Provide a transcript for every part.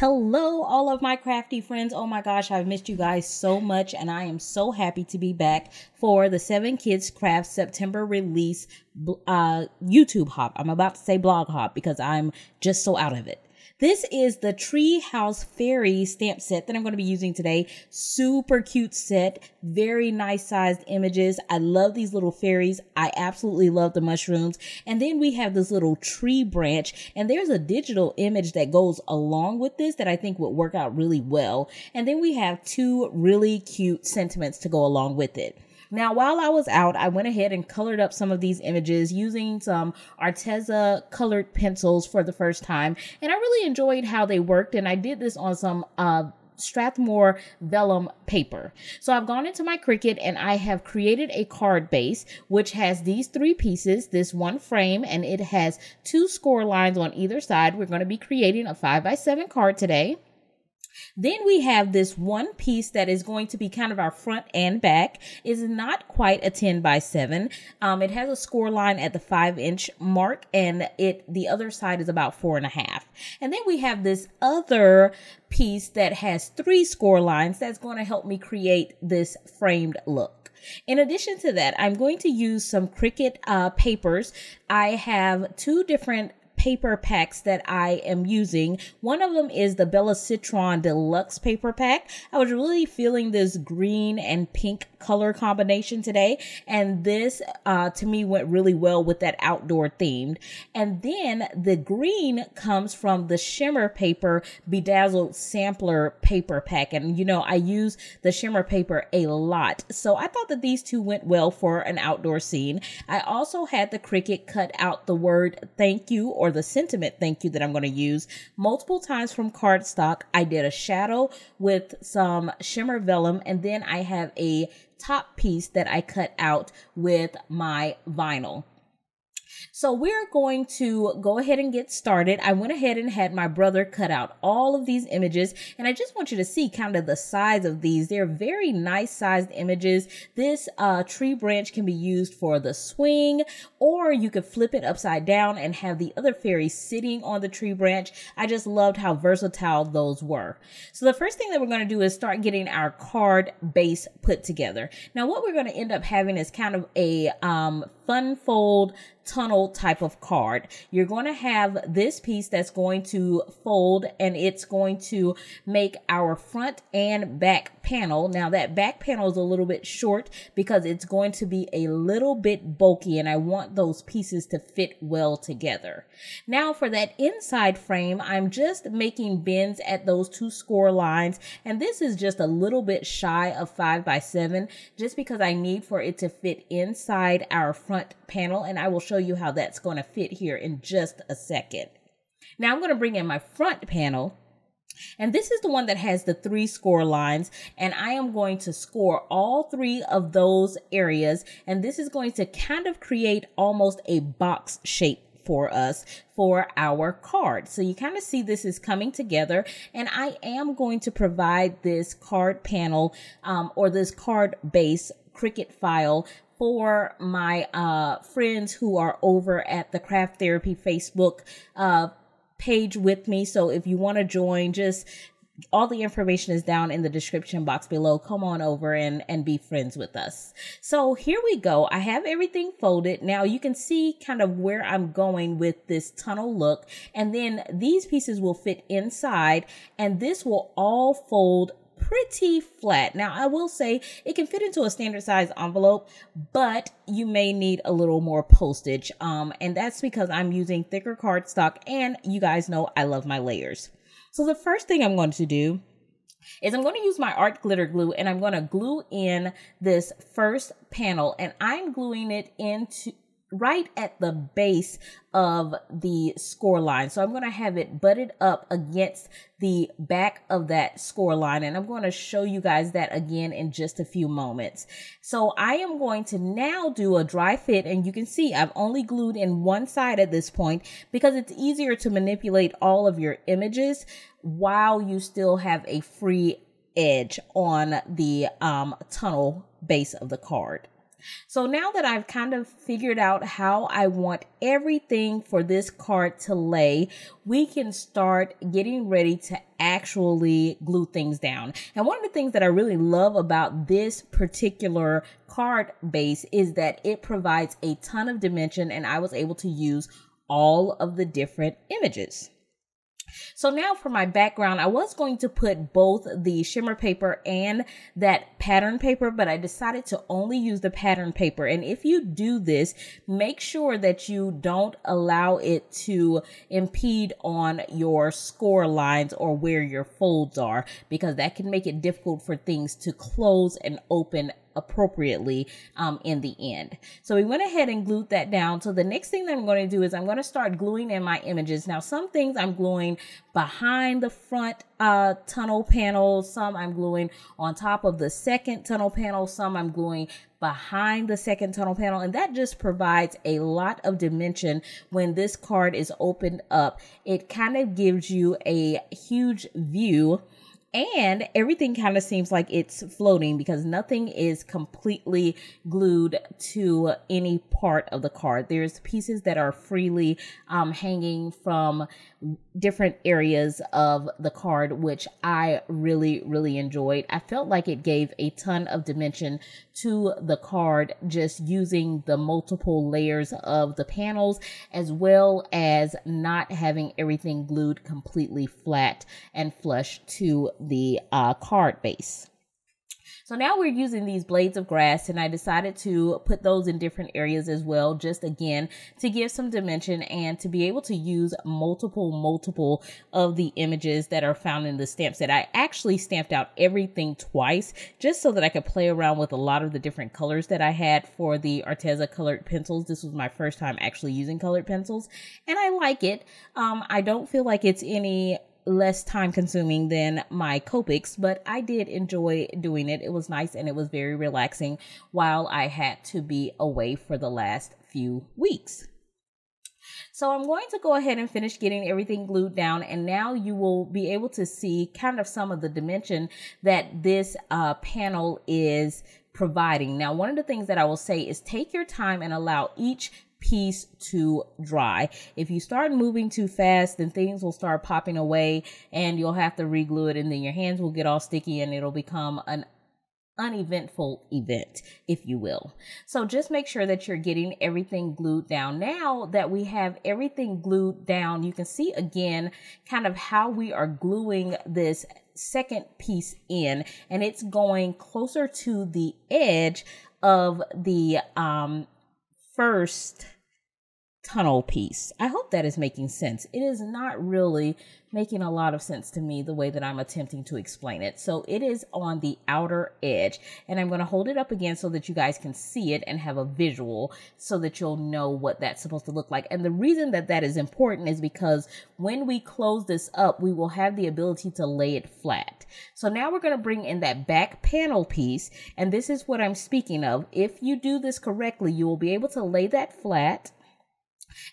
Hello, all of my crafty friends. Oh my gosh, I've missed you guys so much, and I am so happy to be back for the Seven Kids Craft September release uh, YouTube hop. I'm about to say blog hop because I'm just so out of it. This is the Treehouse Fairy stamp set that I'm going to be using today. Super cute set, very nice sized images. I love these little fairies. I absolutely love the mushrooms. And then we have this little tree branch and there's a digital image that goes along with this that I think would work out really well. And then we have two really cute sentiments to go along with it. Now, while I was out, I went ahead and colored up some of these images using some Arteza colored pencils for the first time. And I really enjoyed how they worked. And I did this on some, uh, Strathmore vellum paper. So I've gone into my Cricut and I have created a card base which has these three pieces, this one frame, and it has two score lines on either side. We're going to be creating a 5 by 7 card today. Then we have this one piece that is going to be kind of our front and back. is not quite a 10 by 7. Um, it has a score line at the 5 inch mark, and it the other side is about four and a half. And then we have this other piece that has three score lines that's going to help me create this framed look. In addition to that, I'm going to use some Cricut uh, papers. I have two different paper packs that I am using. One of them is the Bella Citron Deluxe paper pack. I was really feeling this green and pink color combination today, and this uh, to me went really well with that outdoor themed. And then the green comes from the Shimmer Paper Bedazzled Sampler paper pack, and you know I use the Shimmer paper a lot, so I thought that these two went well for an outdoor scene. I also had the Cricut cut out the word thank you or or the sentiment thank you that I'm going to use multiple times from cardstock. I did a shadow with some shimmer vellum and then I have a top piece that I cut out with my vinyl. So we're going to go ahead and get started. I went ahead and had my brother cut out all of these images and I just want you to see kind of the size of these. They're very nice sized images. This uh, tree branch can be used for the swing or you could flip it upside down and have the other fairy sitting on the tree branch. I just loved how versatile those were. So the first thing that we're going to do is start getting our card base put together. Now what we're going to end up having is kind of a um, fun fold tunnel type of card. You're going to have this piece that's going to fold and it's going to make our front and back panel. Now that back panel is a little bit short because it's going to be a little bit bulky and I want those pieces to fit well together. Now for that inside frame, I'm just making bends at those two score lines and this is just a little bit shy of five by seven just because I need for it to fit inside our front panel and I will show you how that's going to fit here in just a second. Now I'm going to bring in my front panel. And this is the one that has the three score lines. And I am going to score all three of those areas. And this is going to kind of create almost a box shape for us for our card. So you kind of see this is coming together and I am going to provide this card panel um, or this card base Cricut file for my uh, friends who are over at the Craft Therapy Facebook uh, page with me. So if you want to join, just all the information is down in the description box below. Come on over and, and be friends with us. So here we go. I have everything folded. Now you can see kind of where I'm going with this tunnel look. And then these pieces will fit inside and this will all fold pretty flat. Now, I will say it can fit into a standard size envelope, but you may need a little more postage. Um, and that's because I'm using thicker cardstock and you guys know I love my layers. So the first thing I'm going to do is I'm going to use my art glitter glue and I'm going to glue in this first panel and I'm gluing it into right at the base of the score line. So I'm going to have it butted up against the back of that score line. And I'm going to show you guys that again in just a few moments. So I am going to now do a dry fit and you can see I've only glued in one side at this point because it's easier to manipulate all of your images while you still have a free edge on the um, tunnel base of the card. So now that I've kind of figured out how I want everything for this card to lay, we can start getting ready to actually glue things down. And one of the things that I really love about this particular card base is that it provides a ton of dimension and I was able to use all of the different images. So now for my background, I was going to put both the shimmer paper and that pattern paper, but I decided to only use the pattern paper. And if you do this, make sure that you don't allow it to impede on your score lines or where your folds are, because that can make it difficult for things to close and open appropriately um, in the end. So we went ahead and glued that down. So the next thing that I'm going to do is I'm going to start gluing in my images. Now some things I'm gluing behind the front uh, tunnel panel, some I'm gluing on top of the second tunnel panel, some I'm gluing behind the second tunnel panel and that just provides a lot of dimension when this card is opened up. It kind of gives you a huge view and everything kind of seems like it's floating because nothing is completely glued to any part of the card. There's pieces that are freely um, hanging from different areas of the card, which I really, really enjoyed. I felt like it gave a ton of dimension to the card just using the multiple layers of the panels as well as not having everything glued completely flat and flush to the uh, card base. So now we're using these blades of grass and I decided to put those in different areas as well, just again, to give some dimension and to be able to use multiple, multiple of the images that are found in the stamp set. I actually stamped out everything twice just so that I could play around with a lot of the different colors that I had for the Arteza colored pencils. This was my first time actually using colored pencils and I like it. Um, I don't feel like it's any less time consuming than my Copics, but I did enjoy doing it. It was nice and it was very relaxing while I had to be away for the last few weeks. So I'm going to go ahead and finish getting everything glued down and now you will be able to see kind of some of the dimension that this uh, panel is providing. Now, one of the things that I will say is take your time and allow each piece to dry. If you start moving too fast, then things will start popping away and you'll have to reglue it and then your hands will get all sticky and it'll become an uneventful event, if you will. So just make sure that you're getting everything glued down. Now that we have everything glued down, you can see again kind of how we are gluing this second piece in and it's going closer to the edge of the um first tunnel piece. I hope that is making sense. It is not really making a lot of sense to me the way that I'm attempting to explain it. So it is on the outer edge and I'm going to hold it up again so that you guys can see it and have a visual so that you'll know what that's supposed to look like. And the reason that that is important is because when we close this up, we will have the ability to lay it flat. So now we're going to bring in that back panel piece. And this is what I'm speaking of. If you do this correctly, you will be able to lay that flat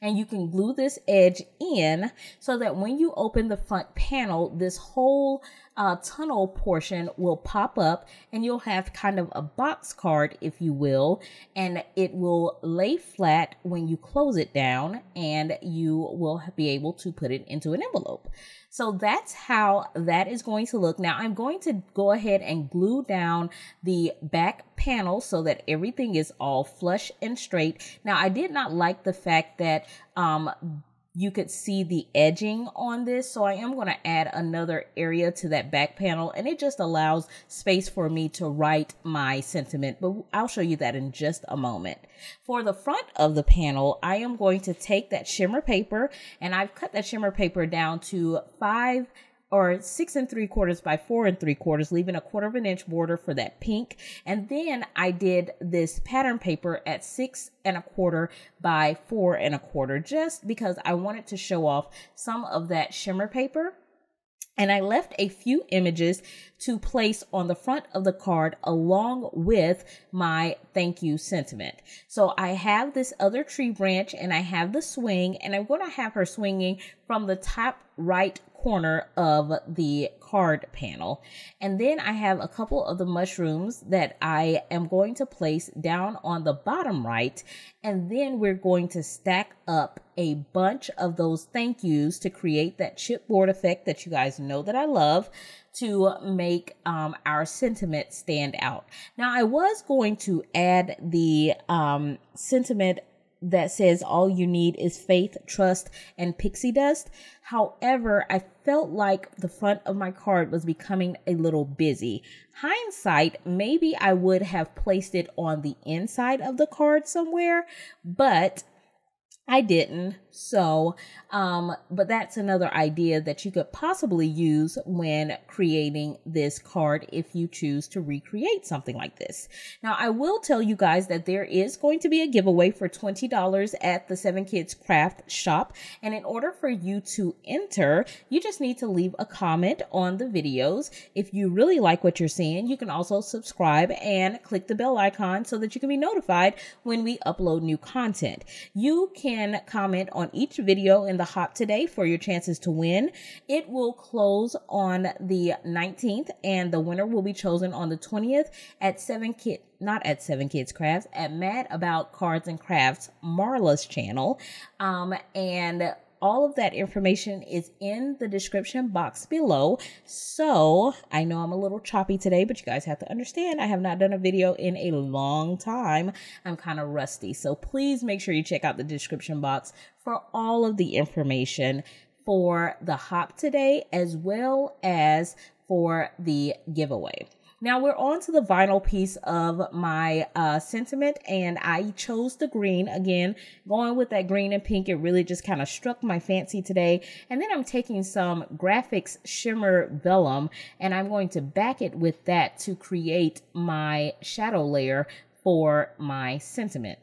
and you can glue this edge in so that when you open the front panel, this whole uh, tunnel portion will pop up and you'll have kind of a box card, if you will, and it will lay flat when you close it down and you will be able to put it into an envelope. So that's how that is going to look. Now I'm going to go ahead and glue down the back panel so that everything is all flush and straight. Now I did not like the fact that um, you could see the edging on this. So I am going to add another area to that back panel and it just allows space for me to write my sentiment, but I'll show you that in just a moment. For the front of the panel, I am going to take that shimmer paper and I've cut that shimmer paper down to five or six and three quarters by four and three quarters, leaving a quarter of an inch border for that pink. And then I did this pattern paper at six and a quarter by four and a quarter, just because I wanted to show off some of that shimmer paper. And I left a few images to place on the front of the card along with my thank you sentiment. So I have this other tree branch and I have the swing and I'm going to have her swinging from the top right corner of the card panel. And then I have a couple of the mushrooms that I am going to place down on the bottom right. And then we're going to stack up a bunch of those thank yous to create that chipboard effect that you guys know that I love to make um, our sentiment stand out. Now, I was going to add the um, sentiment that says all you need is faith, trust, and pixie dust. However, I felt like the front of my card was becoming a little busy. Hindsight, maybe I would have placed it on the inside of the card somewhere, but I didn't. So, um, but that's another idea that you could possibly use when creating this card if you choose to recreate something like this. Now, I will tell you guys that there is going to be a giveaway for $20 at the 7 Kids Craft shop. And in order for you to enter, you just need to leave a comment on the videos. If you really like what you're seeing, you can also subscribe and click the bell icon so that you can be notified when we upload new content. You can can comment on each video in the hop today for your chances to win. It will close on the 19th and the winner will be chosen on the 20th at 7 kit not at Seven Kids Crafts, at Mad About Cards and Crafts, Marla's channel. Um, and all of that information is in the description box below. So I know I'm a little choppy today, but you guys have to understand I have not done a video in a long time. I'm kind of rusty. So please make sure you check out the description box for all of the information for the hop today as well as for the giveaway. Now we're on to the vinyl piece of my uh, sentiment, and I chose the green again, going with that green and pink. It really just kind of struck my fancy today. And then I'm taking some graphics shimmer vellum, and I'm going to back it with that to create my shadow layer for my sentiment.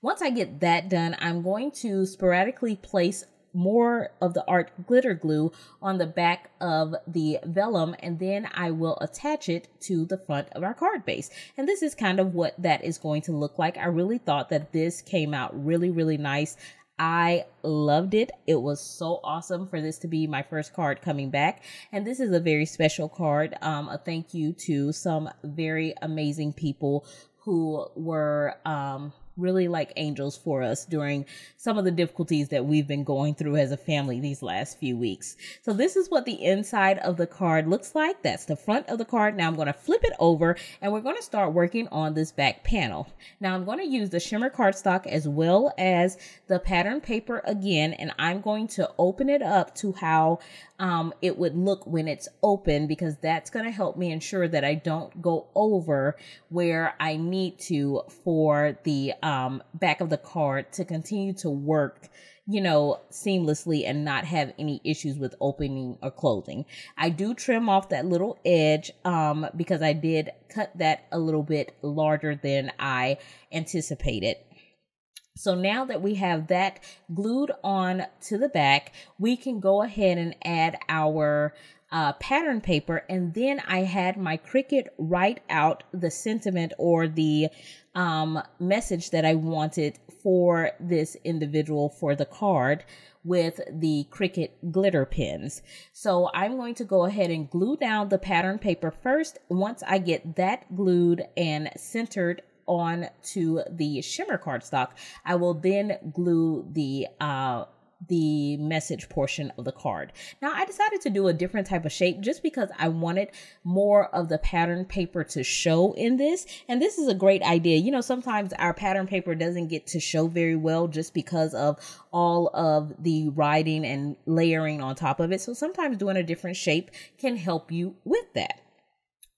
Once I get that done, I'm going to sporadically place more of the art glitter glue on the back of the vellum and then I will attach it to the front of our card base. And this is kind of what that is going to look like. I really thought that this came out really, really nice. I loved it. It was so awesome for this to be my first card coming back. And this is a very special card. Um, a thank you to some very amazing people who were um, really like angels for us during some of the difficulties that we've been going through as a family these last few weeks. So this is what the inside of the card looks like. That's the front of the card. Now I'm going to flip it over and we're going to start working on this back panel. Now I'm going to use the shimmer cardstock as well as the pattern paper again and I'm going to open it up to how um, it would look when it's open because that's going to help me ensure that I don't go over where I need to for the um, back of the card to continue to work you know, seamlessly and not have any issues with opening or closing. I do trim off that little edge um, because I did cut that a little bit larger than I anticipated. So now that we have that glued on to the back, we can go ahead and add our uh, pattern paper, and then I had my Cricut write out the sentiment or the um, message that I wanted for this individual for the card with the Cricut glitter pins. So I'm going to go ahead and glue down the pattern paper first. Once I get that glued and centered on to the shimmer cardstock, I will then glue the uh, the message portion of the card. Now I decided to do a different type of shape just because I wanted more of the pattern paper to show in this. And this is a great idea. You know, sometimes our pattern paper doesn't get to show very well just because of all of the writing and layering on top of it. So sometimes doing a different shape can help you with that.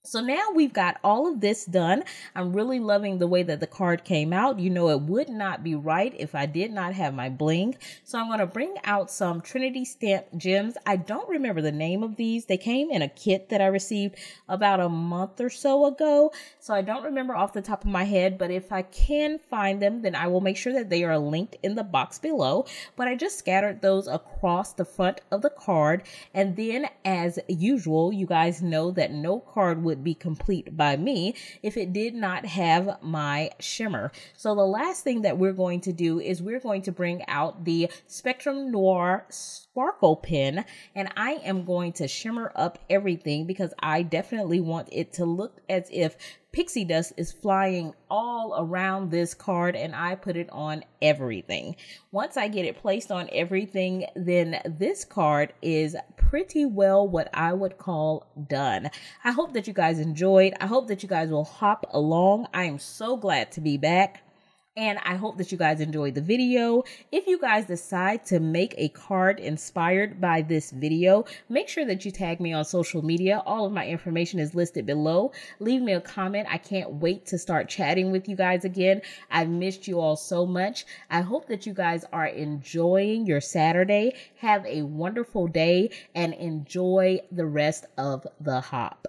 So now we've got all of this done. I'm really loving the way that the card came out. You know, it would not be right if I did not have my bling. So I'm going to bring out some Trinity Stamp Gems. I don't remember the name of these. They came in a kit that I received about a month or so ago. So I don't remember off the top of my head, but if I can find them, then I will make sure that they are linked in the box below. But I just scattered those across the front of the card. And then as usual, you guys know that no card would would be complete by me if it did not have my shimmer. So the last thing that we're going to do is we're going to bring out the Spectrum Noir Sparkle Pen and I am going to shimmer up everything because I definitely want it to look as if pixie dust is flying all around this card and I put it on everything. Once I get it placed on everything, then this card is pretty well what I would call done. I hope that you guys enjoyed. I hope that you guys will hop along. I am so glad to be back. And I hope that you guys enjoyed the video. If you guys decide to make a card inspired by this video, make sure that you tag me on social media. All of my information is listed below. Leave me a comment. I can't wait to start chatting with you guys again. I've missed you all so much. I hope that you guys are enjoying your Saturday. Have a wonderful day and enjoy the rest of the hop.